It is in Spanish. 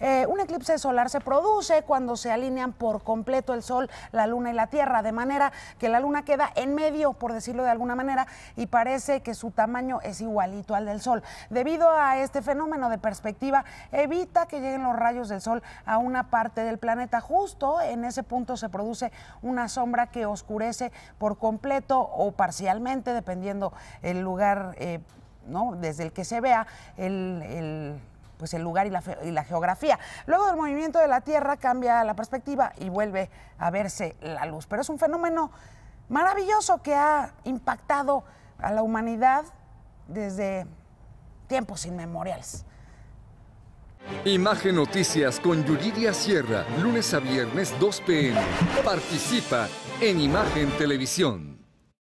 Eh, un eclipse solar se produce cuando se alinean por completo el Sol, la Luna y la Tierra, de manera que la Luna queda en medio, por decirlo de alguna manera, y parece que su tamaño es igualito al del Sol. Debido a este fenómeno de perspectiva, evita que lleguen los rayos del Sol a una parte del planeta. Justo en ese punto se produce una sombra que oscurece por completo o parcialmente, dependiendo el lugar. Eh, ¿no? desde el que se vea el, el pues el lugar y la, y la geografía. Luego del movimiento de la Tierra cambia la perspectiva y vuelve a verse la luz. Pero es un fenómeno maravilloso que ha impactado a la humanidad desde tiempos inmemoriales. Imagen Noticias con Yuridia Sierra, lunes a viernes 2 pm. Participa en Imagen Televisión.